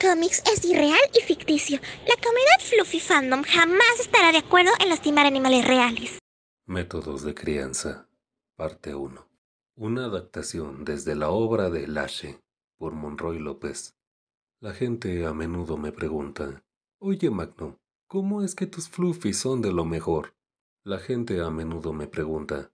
cómics es irreal y ficticio. La comunidad Fluffy Fandom jamás estará de acuerdo en lastimar animales reales. Métodos de crianza, parte 1. Una adaptación desde la obra de Lache por Monroy López. La gente a menudo me pregunta, oye Magno, ¿cómo es que tus Fluffy son de lo mejor? La gente a menudo me pregunta,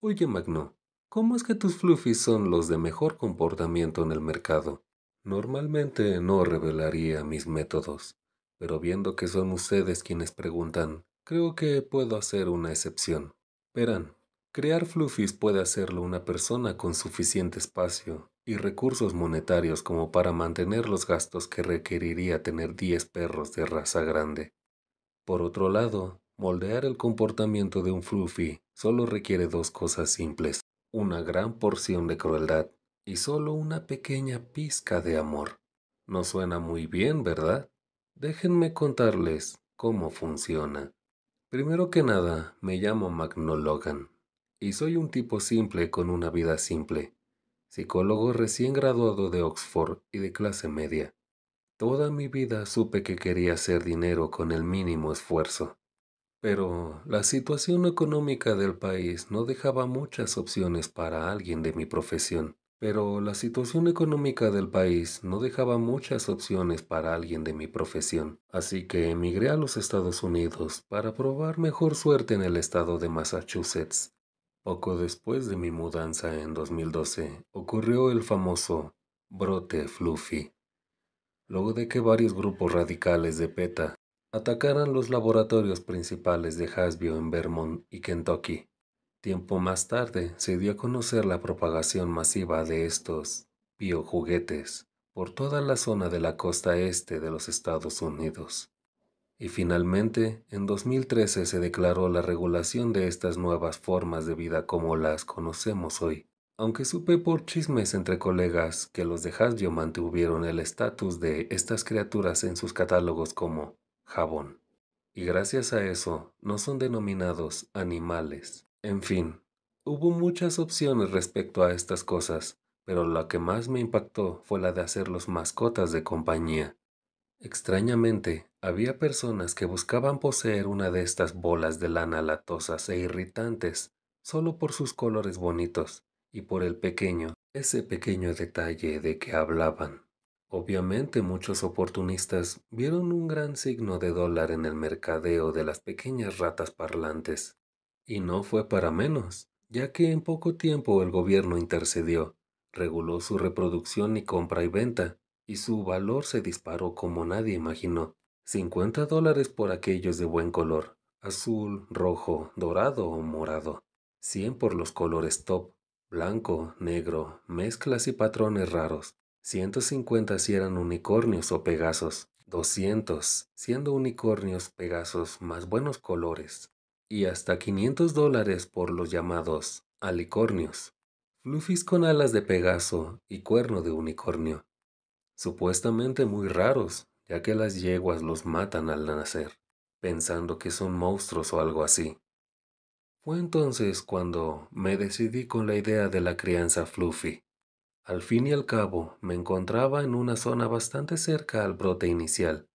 oye Magno, ¿cómo es que tus Fluffy son los de mejor comportamiento en el mercado? Normalmente no revelaría mis métodos, pero viendo que son ustedes quienes preguntan, creo que puedo hacer una excepción. Verán, crear fluffies puede hacerlo una persona con suficiente espacio y recursos monetarios como para mantener los gastos que requeriría tener 10 perros de raza grande. Por otro lado, moldear el comportamiento de un fluffy solo requiere dos cosas simples, una gran porción de crueldad y solo una pequeña pizca de amor. No suena muy bien, ¿verdad? Déjenme contarles cómo funciona. Primero que nada, me llamo Magnologan y soy un tipo simple con una vida simple, psicólogo recién graduado de Oxford y de clase media. Toda mi vida supe que quería hacer dinero con el mínimo esfuerzo. Pero la situación económica del país no dejaba muchas opciones para alguien de mi profesión. Pero la situación económica del país no dejaba muchas opciones para alguien de mi profesión, así que emigré a los Estados Unidos para probar mejor suerte en el estado de Massachusetts. Poco después de mi mudanza en 2012, ocurrió el famoso brote Fluffy, luego de que varios grupos radicales de PETA atacaran los laboratorios principales de Hasbio en Vermont y Kentucky. Tiempo más tarde se dio a conocer la propagación masiva de estos biojuguetes por toda la zona de la costa este de los Estados Unidos. Y finalmente, en 2013 se declaró la regulación de estas nuevas formas de vida como las conocemos hoy. Aunque supe por chismes entre colegas que los de Hasbio mantuvieron el estatus de estas criaturas en sus catálogos como jabón. Y gracias a eso, no son denominados animales, en fin, hubo muchas opciones respecto a estas cosas, pero la que más me impactó fue la de hacerlos mascotas de compañía. Extrañamente, había personas que buscaban poseer una de estas bolas de lana latosas e irritantes, solo por sus colores bonitos y por el pequeño, ese pequeño detalle de que hablaban. Obviamente muchos oportunistas vieron un gran signo de dólar en el mercadeo de las pequeñas ratas parlantes. Y no fue para menos, ya que en poco tiempo el gobierno intercedió, reguló su reproducción y compra y venta, y su valor se disparó como nadie imaginó. 50 dólares por aquellos de buen color, azul, rojo, dorado o morado. 100 por los colores top, blanco, negro, mezclas y patrones raros. 150 si eran unicornios o pegasos. 200, siendo unicornios, pegasos más buenos colores, y hasta 500 dólares por los llamados alicornios, fluffies con alas de Pegaso y cuerno de unicornio, supuestamente muy raros, ya que las yeguas los matan al nacer, pensando que son monstruos o algo así. Fue entonces cuando me decidí con la idea de la crianza fluffy. Al fin y al cabo, me encontraba en una zona bastante cerca al brote inicial,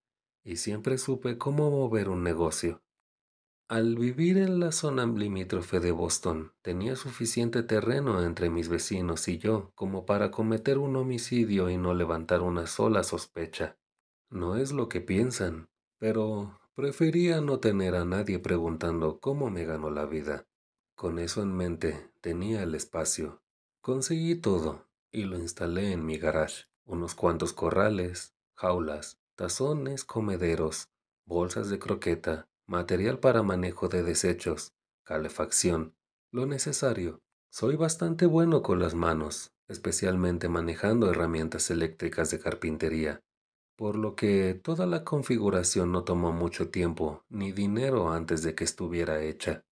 y siempre supe cómo mover un negocio. Al vivir en la zona limítrofe de Boston, tenía suficiente terreno entre mis vecinos y yo como para cometer un homicidio y no levantar una sola sospecha. No es lo que piensan, pero prefería no tener a nadie preguntando cómo me ganó la vida. Con eso en mente, tenía el espacio. Conseguí todo y lo instalé en mi garage. Unos cuantos corrales, jaulas, tazones, comederos, bolsas de croqueta, material para manejo de desechos, calefacción, lo necesario. Soy bastante bueno con las manos, especialmente manejando herramientas eléctricas de carpintería, por lo que toda la configuración no tomó mucho tiempo ni dinero antes de que estuviera hecha.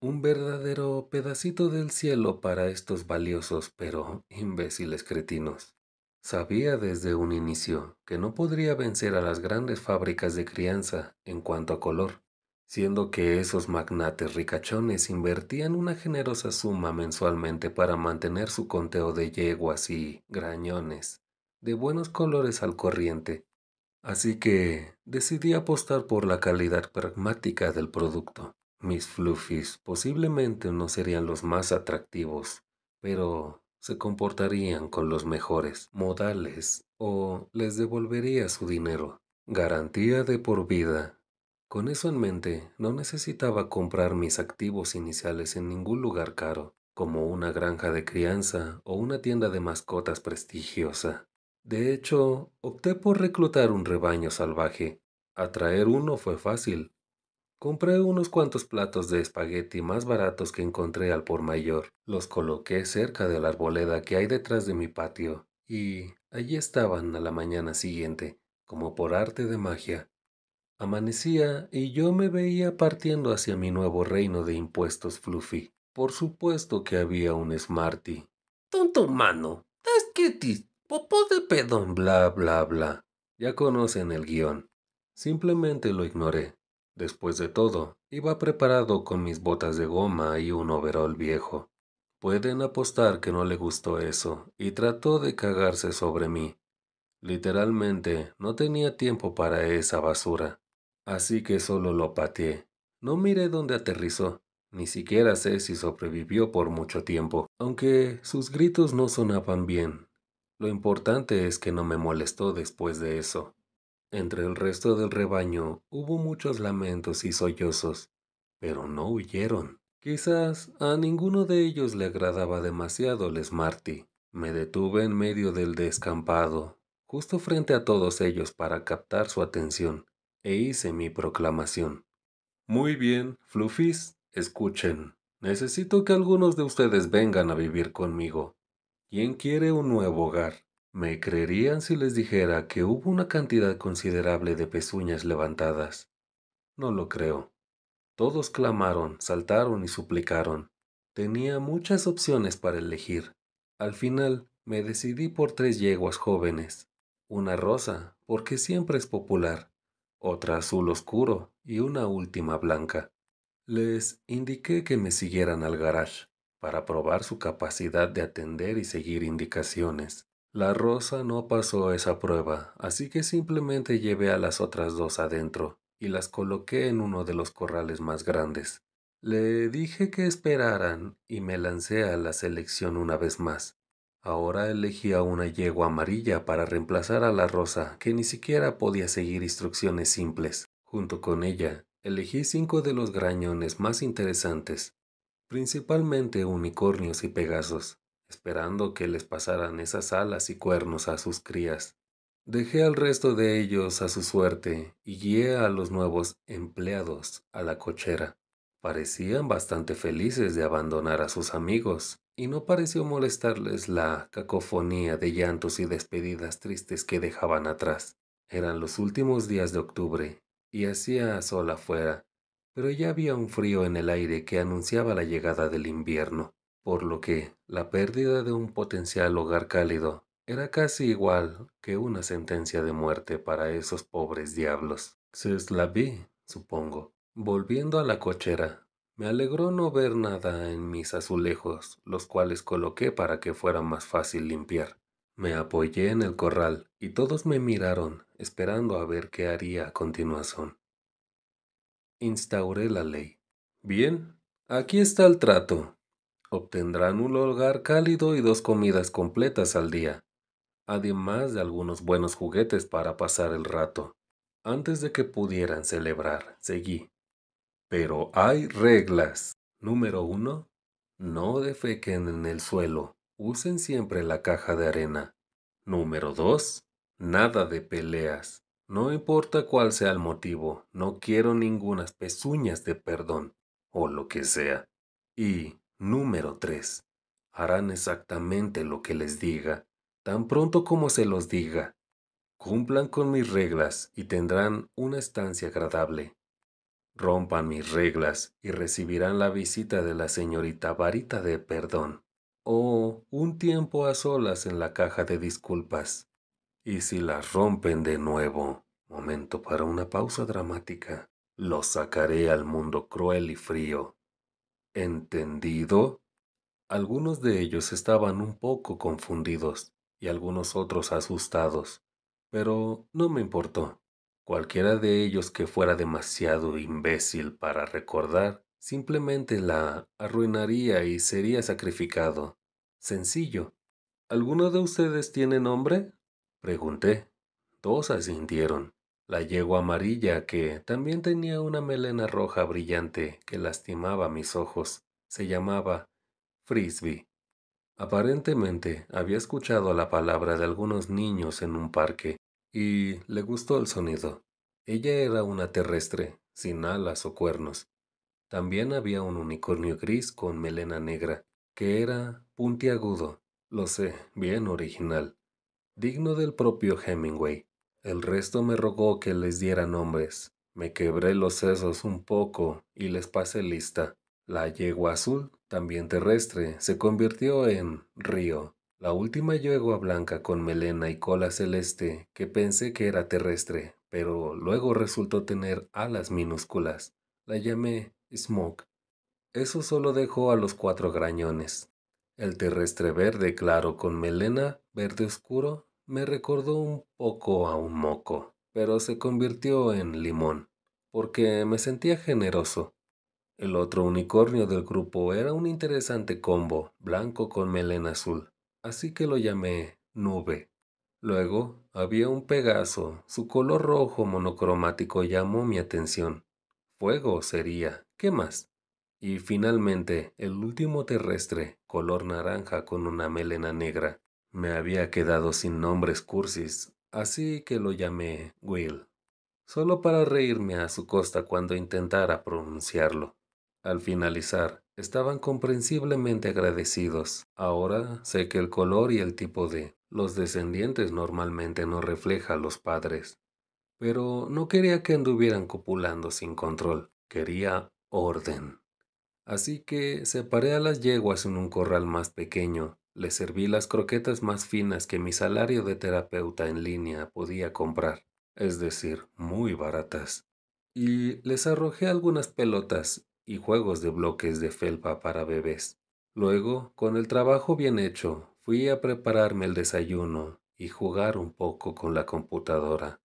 Un verdadero pedacito del cielo para estos valiosos pero imbéciles cretinos. Sabía desde un inicio que no podría vencer a las grandes fábricas de crianza en cuanto a color, siendo que esos magnates ricachones invertían una generosa suma mensualmente para mantener su conteo de yeguas y grañones, de buenos colores al corriente. Así que decidí apostar por la calidad pragmática del producto. Mis fluffies posiblemente no serían los más atractivos, pero se comportarían con los mejores modales o les devolvería su dinero. Garantía de por vida con eso en mente, no necesitaba comprar mis activos iniciales en ningún lugar caro, como una granja de crianza o una tienda de mascotas prestigiosa. De hecho, opté por reclutar un rebaño salvaje. Atraer uno fue fácil. Compré unos cuantos platos de espagueti más baratos que encontré al por mayor. Los coloqué cerca de la arboleda que hay detrás de mi patio, y allí estaban a la mañana siguiente, como por arte de magia. Amanecía y yo me veía partiendo hacia mi nuevo reino de impuestos, Fluffy. Por supuesto que había un Smarty. Tonto humano, das popó de pedón, bla, bla, bla. Ya conocen el guión. Simplemente lo ignoré. Después de todo, iba preparado con mis botas de goma y un overol viejo. Pueden apostar que no le gustó eso y trató de cagarse sobre mí. Literalmente, no tenía tiempo para esa basura. Así que solo lo pateé. No miré dónde aterrizó. Ni siquiera sé si sobrevivió por mucho tiempo, aunque sus gritos no sonaban bien. Lo importante es que no me molestó después de eso. Entre el resto del rebaño hubo muchos lamentos y sollozos, pero no huyeron. Quizás a ninguno de ellos le agradaba demasiado el Marty. Me detuve en medio del descampado, justo frente a todos ellos para captar su atención e hice mi proclamación. Muy bien, Flufis, escuchen. Necesito que algunos de ustedes vengan a vivir conmigo. ¿Quién quiere un nuevo hogar? Me creerían si les dijera que hubo una cantidad considerable de pezuñas levantadas. No lo creo. Todos clamaron, saltaron y suplicaron. Tenía muchas opciones para elegir. Al final, me decidí por tres yeguas jóvenes. Una rosa, porque siempre es popular otra azul oscuro y una última blanca. Les indiqué que me siguieran al garage para probar su capacidad de atender y seguir indicaciones. La rosa no pasó esa prueba, así que simplemente llevé a las otras dos adentro y las coloqué en uno de los corrales más grandes. Le dije que esperaran y me lancé a la selección una vez más. Ahora elegía una yegua amarilla para reemplazar a la rosa, que ni siquiera podía seguir instrucciones simples. Junto con ella, elegí cinco de los grañones más interesantes, principalmente unicornios y pegasos, esperando que les pasaran esas alas y cuernos a sus crías. Dejé al resto de ellos a su suerte y guié a los nuevos empleados a la cochera. Parecían bastante felices de abandonar a sus amigos, y no pareció molestarles la cacofonía de llantos y despedidas tristes que dejaban atrás. Eran los últimos días de octubre, y hacía sol afuera, pero ya había un frío en el aire que anunciaba la llegada del invierno, por lo que la pérdida de un potencial hogar cálido era casi igual que una sentencia de muerte para esos pobres diablos. vi, supongo. Volviendo a la cochera, me alegró no ver nada en mis azulejos, los cuales coloqué para que fuera más fácil limpiar. Me apoyé en el corral y todos me miraron, esperando a ver qué haría a continuación. Instauré la ley. Bien, aquí está el trato. Obtendrán un hogar cálido y dos comidas completas al día, además de algunos buenos juguetes para pasar el rato. Antes de que pudieran celebrar, seguí, pero hay reglas. Número uno, No defequen en el suelo. Usen siempre la caja de arena. Número dos, Nada de peleas. No importa cuál sea el motivo, no quiero ningunas pezuñas de perdón, o lo que sea. Y número 3. Harán exactamente lo que les diga, tan pronto como se los diga. Cumplan con mis reglas y tendrán una estancia agradable. Rompan mis reglas y recibirán la visita de la señorita Varita de Perdón o oh, un tiempo a solas en la caja de disculpas. Y si las rompen de nuevo, momento para una pausa dramática, los sacaré al mundo cruel y frío. ¿Entendido? Algunos de ellos estaban un poco confundidos y algunos otros asustados, pero no me importó. Cualquiera de ellos que fuera demasiado imbécil para recordar, simplemente la arruinaría y sería sacrificado. Sencillo. ¿Alguno de ustedes tiene nombre? Pregunté. Dos asintieron. La yegua amarilla, que también tenía una melena roja brillante que lastimaba mis ojos, se llamaba Frisbee. Aparentemente había escuchado la palabra de algunos niños en un parque y le gustó el sonido. Ella era una terrestre, sin alas o cuernos. También había un unicornio gris con melena negra, que era puntiagudo, lo sé, bien original, digno del propio Hemingway. El resto me rogó que les diera nombres. Me quebré los sesos un poco y les pasé lista. La yegua azul, también terrestre, se convirtió en río. La última yegua blanca con melena y cola celeste que pensé que era terrestre, pero luego resultó tener alas minúsculas. La llamé Smoke. Eso solo dejó a los cuatro grañones. El terrestre verde claro con melena verde oscuro me recordó un poco a un moco, pero se convirtió en limón, porque me sentía generoso. El otro unicornio del grupo era un interesante combo, blanco con melena azul así que lo llamé nube. Luego había un Pegaso, su color rojo monocromático llamó mi atención. Fuego sería, ¿qué más? Y finalmente, el último terrestre, color naranja con una melena negra. Me había quedado sin nombres cursis, así que lo llamé Will, solo para reírme a su costa cuando intentara pronunciarlo. Al finalizar, estaban comprensiblemente agradecidos. Ahora sé que el color y el tipo de los descendientes normalmente no refleja a los padres. Pero no quería que anduvieran copulando sin control, quería orden. Así que separé a las yeguas en un corral más pequeño, les serví las croquetas más finas que mi salario de terapeuta en línea podía comprar, es decir, muy baratas, y les arrojé algunas pelotas y juegos de bloques de felpa para bebés. Luego, con el trabajo bien hecho, fui a prepararme el desayuno y jugar un poco con la computadora.